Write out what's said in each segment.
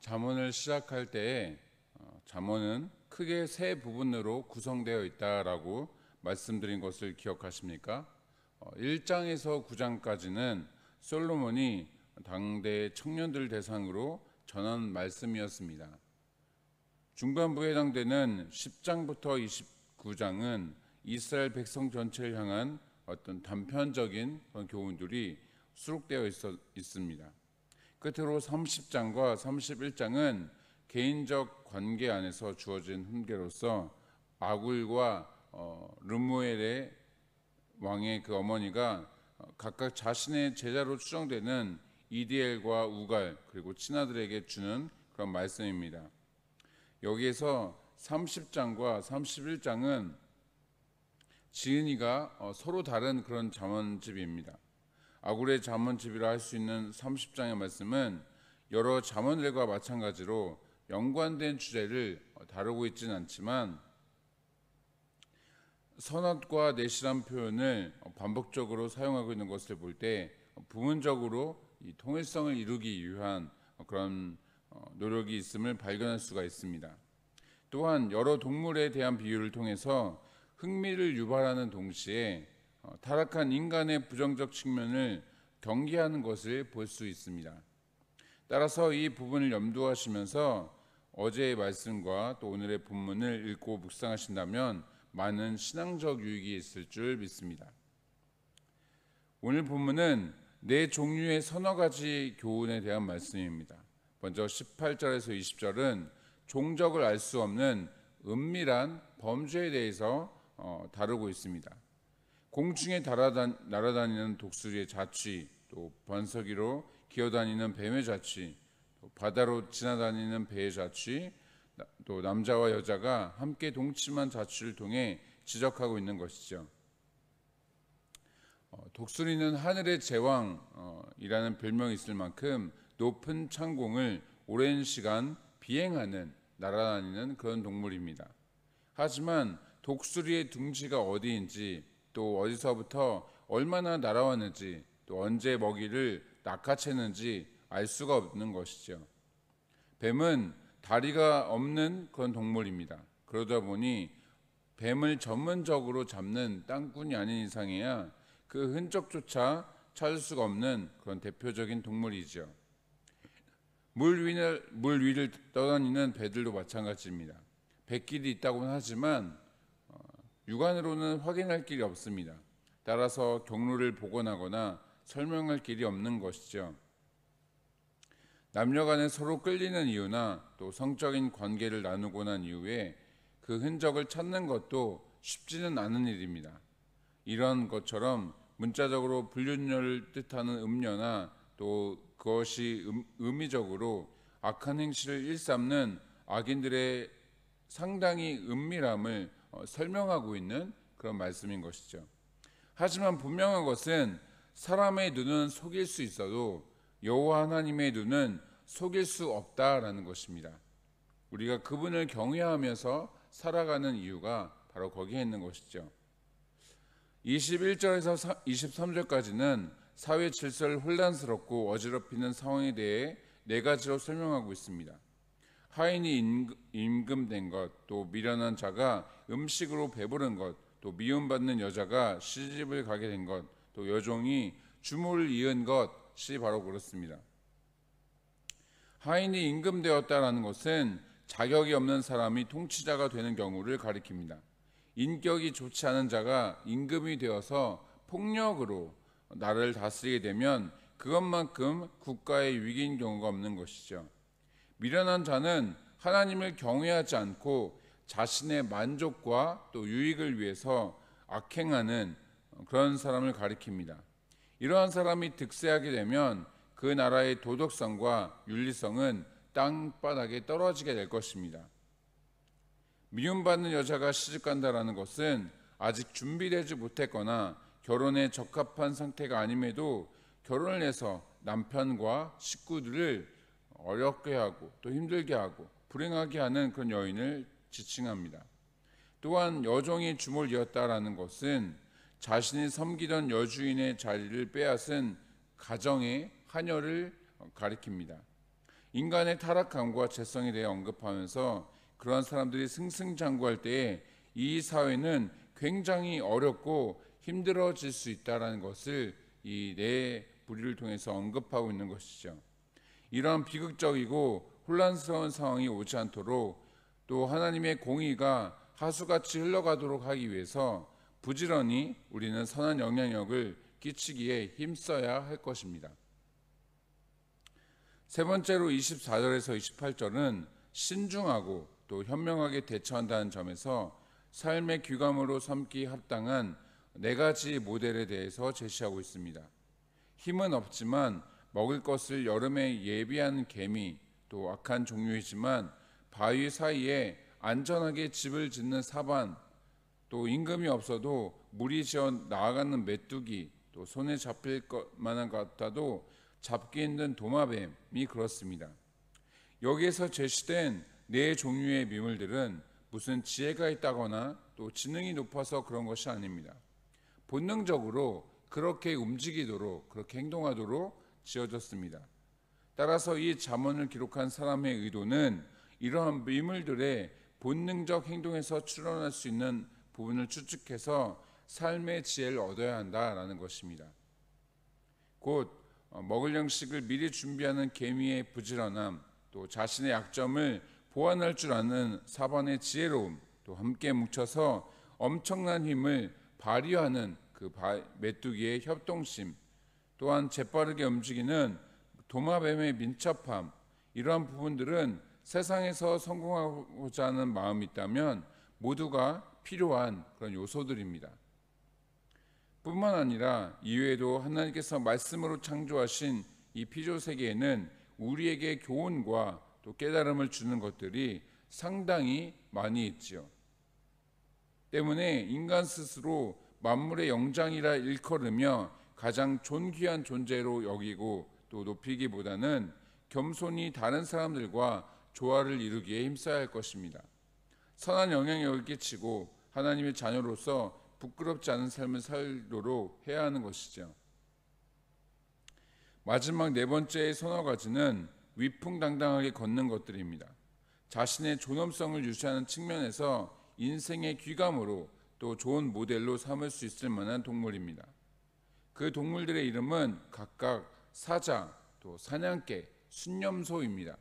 자문을 시작할 때에 잠언은 어, 크게 세 부분으로 구성되어 있다라고 말씀드린 것을 기억하십니까? 1장에서 어, 9장까지는 솔로몬이 당대 청년들 대상으로 전한 말씀이었습니다. 중반부에 해당되는 10장부터 29장은 이스라엘 백성 전체를 향한 어떤 단편적인 교훈들이 수록되어 있습니다 끝으로 30장과 31장은 개인적 관계 안에서 주어진 훈계로서 아굴과 어, 르무엘의 왕의 그 어머니가 어, 각각 자신의 제자로 추정되는 이디엘과 우갈 그리고 친아들에게 주는 그런 말씀입니다. 여기에서 30장과 31장은 지은이가 어, 서로 다른 그런 자원집입니다. 아굴의 자문집이라할 수 있는 30장의 말씀은 여러 자문들과 마찬가지로 연관된 주제를 다루고 있지는 않지만 선언과 내실한 표현을 반복적으로 사용하고 있는 것을 볼 때 부분적으로 통일성을 이루기 위한 그런 어, 노력이 있음을 발견할 수가 있습니다. 또한 여러 동물에 대한 비유를 통해서 흥미를 유발하는 동시에 어, 타락한 인간의 부정적 측면을 경계하는 것을 볼 수 있습니다. 따라서 이 부분을 염두하시면서 어제의 말씀과 또 오늘의 본문을 읽고 묵상하신다면 많은 신앙적 유익이 있을 줄 믿습니다. 오늘 본문은 네 종류의 서너 가지 교훈에 대한 말씀입니다. 먼저 18절에서 20절은 종적을 알 수 없는 은밀한 범죄에 대해서 어, 다루고 있습니다. 공중에 날아다, 니는 독수리의 자취, 또번석이로 기어다니는 뱀의 자취, 또 바다로 지나다니는 배의 자취, 또 남자와 여자가 함께 동침한 자취를 통해 지적하고 있는 것이죠. 어, 독수리는 하늘의 제왕이라는 어, 별명이 있을 만큼 높은 창공을 오랜 시간 비행하는 날아다니는 그런 동물입니다. 하지만 독수리의 둥지가 어디인지 또 어디서부터 얼마나 날아왔는지 또 언제 먹이를 낚아채는지 알 수가 없는 것이죠. 뱀은 다리가 없는 그런 동물입니다. 그러다 보니 뱀을 전문적으로 잡는 땅꾼이 아닌 이상이야 그 흔적조차 찾을 수가 없는 그런 대표적인 동물이죠. 물 위를, 물 위를 떠다니는 배들도 마찬가지입니다. 배길이 있다고는 하지만 육안으로는 확인할 길이 없습니다. 따라서 경로를 복원하거나 설명할 길이 없는 것이죠. 남녀 간에 서로 끌리는 이유나 또 성적인 관계를 나누고 난 이후에 그 흔적을 찾는 것도 쉽지는 않은 일입니다. 이런 것처럼 문자적으로 불륜녀를 뜻하는 음녀나 또 그것이 음, 의미적으로 악한 행실을 일삼는 악인들의 상당히 은밀함을 어, 설명하고 있는 그런 말씀인 것이죠. 하지만 분명한 것은 사람의 눈은 속일 수 있어도 여호와 하나님의 눈은 속일 수 없다라는 것입니다. 우리가 그분을 경외하면서 살아가는 이유가 바로 거기에 있는 것이죠. 21절에서 23절까지는 사회 질서를 혼란스럽고 어지럽히는 상황에 대해 네 가지로 설명하고 있습니다. 하인이 임금된 것, 또 미련한 자가 음식으로 배부른 것, 또 미움받는 여자가 시집을 가게 된 것, 또 여종이 주물 이은 것이 바로 그렇습니다. 하인이 임금되었다라는 것은 자격이 없는 사람이 통치자가 되는 경우를 가리킵니다. 인격이 좋지 않은 자가 임금이 되어서 폭력으로 나를 다스리게 되면 그것만큼 국가의 위기인 경우가 없는 것이죠. 미련한 자는 하나님을 경외하지 않고 자신의 만족과 또 유익을 위해서 악행하는 그런 사람을 가리킵니다. 이러한 사람이 득세하게 되면 그 나라의 도덕성과 윤리성은 땅바닥에 떨어지게 될 것입니다. 미움받는 여자가 시집간다라는 것은 아직 준비되지 못했거나 결혼에 적합한 상태가 아님에도 결혼을 해서 남편과 식구들을 어렵게 하고 또 힘들게 하고 불행하게 하는 그 여인을 지칭합니다. 또한 여종이 주을 이었다라는 것은 자신이 섬기던 여주인의 자리를 빼앗은 가정의 한여를 가리킵니다. 인간의 타락함과 죄성에 대해 언급하면서 그러한 사람들이 승승장구할 때에 이 사회는 굉장히 어렵고 힘들어질 수 있다라는 것을 이네 부류를 통해서 언급하고 있는 것이죠. 이러한 비극적이고 혼란스러운 상황이 오지 않도록 또 하나님의 공의가 하수같이 흘러가도록 하기 위해서 부지런히 우리는 선한 영향력을 끼치기에 힘써야 할 것입니다. 세 번째로 24절에서 28절은 신중하고 또 현명하게 대처한다는 점에서 삶의 귀감으로 삼기 합당한 네 가지 모델에 대해서 제시하고 있습니다. 힘은 없지만 먹을 것을 여름에 예비한 개미 또 악한 종류이지만 바위 사이에 안전하게 집을 짓는 사반 또 임금이 없어도 물이 지어 나아가는 메뚜기 또 손에 잡힐 것만한 같아도 잡기 힘든 도마뱀이 그렇습니다. 여기에서 제시된 네 종류의 미물들은 무슨 지혜가 있다거나 또 지능이 높아서 그런 것이 아닙니다. 본능적으로 그렇게 움직이도록 그렇게 행동하도록 지어졌습니다. 따라서 이 잠언을 기록한 사람의 의도는 이러한 미물들의 본능적 행동에서 출현할 수 있는 부분을 추측해서 삶의 지혜를 얻어야 한다라는 것입니다. 곧 어, 먹을 양식을 미리 준비하는 개미의 부지런함, 또 자신의 약점을 보완할 줄 아는 사반의 지혜로움, 또 함께 뭉쳐서 엄청난 힘을 발휘하는 그 메뚜기의 협동심, 또한 재빠르게 움직이는 도마뱀의 민첩함 이러한 부분들은 세상에서 성공하고자 하는 마음이 있다면 모두가 필요한 그런 요소들입니다. 뿐만 아니라 이외에도 하나님께서 말씀으로 창조하신 이 피조 세계에는 우리에게 교훈과 또 깨달음을 주는 것들이 상당히 많이 있지요. 때문에 인간 스스로 만물의 영장이라 일컬으며 가장 존귀한 존재로 여기고 또 높이기보다는 겸손히 다른 사람들과 조화를 이루기에 힘써야 할 것입니다. 선한 영향력을 끼치고 하나님의 자녀로서 부끄럽지 않은 삶을 살도록 해야 하는 것이죠. 마지막 네 번째의 선화 가지는 위풍당당하게 걷는 것들입니다. 자신의 존엄성을 유지하는 측면에서 인생의 귀감으로 또 좋은 모델로 삼을 수 있을 만한 동물입니다. 그 동물들의 이름은 각각 사자, 또 사냥개, 순념소입니다.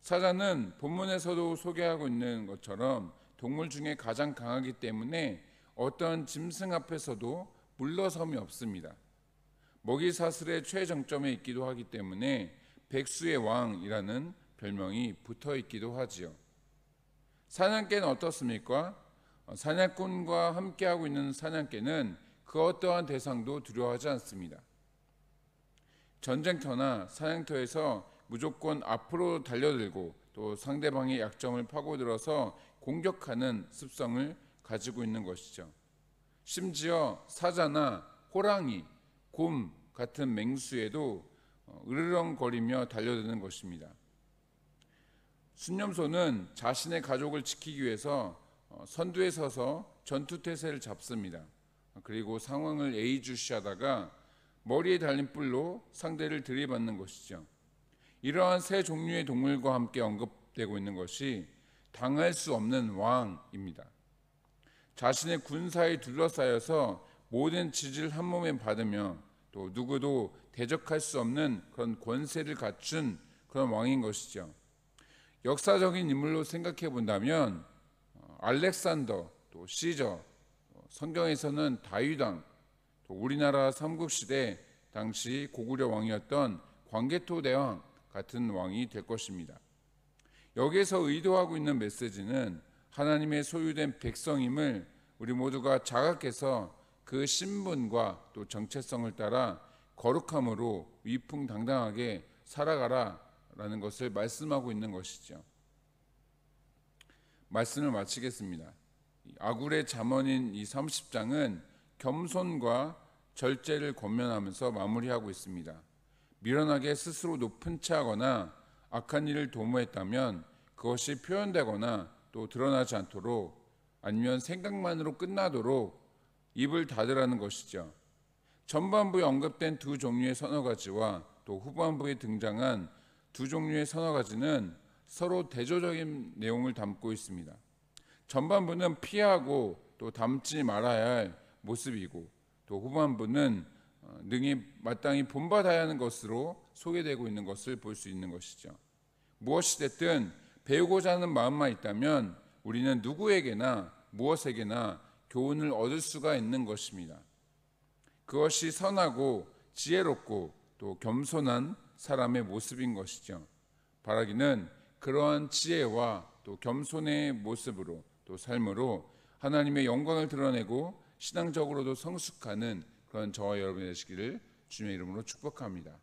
사자는 본문에서도 소개하고 있는 것처럼 동물 중에 가장 강하기 때문에 어떤 짐승 앞에서도 물러섬이 없습니다. 먹이 사슬의 최정점에 있기도 하기 때문에 백수의 왕이라는 별명이 붙어 있기도 하지요. 사냥개는 어떻습니까? 어, 사냥꾼과 함께하고 있는 사냥개는 그 어떠한 대상도 두려워하지 않습니다. 전쟁터나 사냥터에서 무조건 앞으로 달려들고 또 상대방의 약점을 파고들어서 공격하는 습성을 가지고 있는 것이죠. 심지어 사자나 호랑이, 곰 같은 맹수에도 어, 으르렁거리며 달려드는 것입니다. 순념소는 자신의 가족을 지키기 위해서 어, 선두에 서서 전투태세를 잡습니다. 그리고 상황을 예의주시하다가 머리에 달린 뿔로 상대를 들이받는 것이죠. 이러한 세 종류의 동물과 함께 언급되고 있는 것이 당할 수 없는 왕입니다. 자신의 군사에 둘러싸여서 모든 지지를 한 몸에 받으며 또 누구도 대적할 수 없는 그런 권세를 갖춘 그런 왕인 것이죠. 역사적인 인물로 생각해 본다면 어, 알렉산더, 또 시저, 성경에서는 다윗왕, 우리나라 삼국 시대 당시 고구려 왕이었던 광개토 대왕 같은 왕이 될 것입니다. 여기에서 의도하고 있는 메시지는 하나님의 소유된 백성임을 우리 모두가 자각해서 그 신분과 또 정체성을 따라 거룩함으로 위풍당당하게 살아가라라는 것을 말씀하고 있는 것이죠. 말씀을 마치겠습니다. 아굴의 잠언인 이 30장은 겸손과 절제를 권면하면서 마무리하고 있습니다. 미련하게 스스로 높은 차거나 악한 일을 도모했다면 그것이 표현되거나 또 드러나지 않도록 아니면 생각만으로 끝나도록 입을 닫으라는 것이죠. 전반부에 언급된 두 종류의 선어가지와 또 후반부에 등장한 두 종류의 선어가지는 서로 대조적인 내용을 담고 있습니다. 전반부는 피하고 또 닮지 말아야 할 모습이고 또 후반부는 어, 능히 마땅히 본받아야 하는 것으로 소개되고 있는 것을 볼 수 있는 것이죠. 무엇이 됐든 배우고자 하는 마음만 있다면 우리는 누구에게나 무엇에게나 교훈을 얻을 수가 있는 것입니다. 그것이 선하고 지혜롭고 또 겸손한 사람의 모습인 것이죠. 바라기는 그러한 지혜와 또 겸손의 모습으로 또 삶으로 하나님의 영광을 드러내고 신앙적으로도 성숙하는 그런 저와 여러분 의시기를 주님의 이름으로 축복합니다.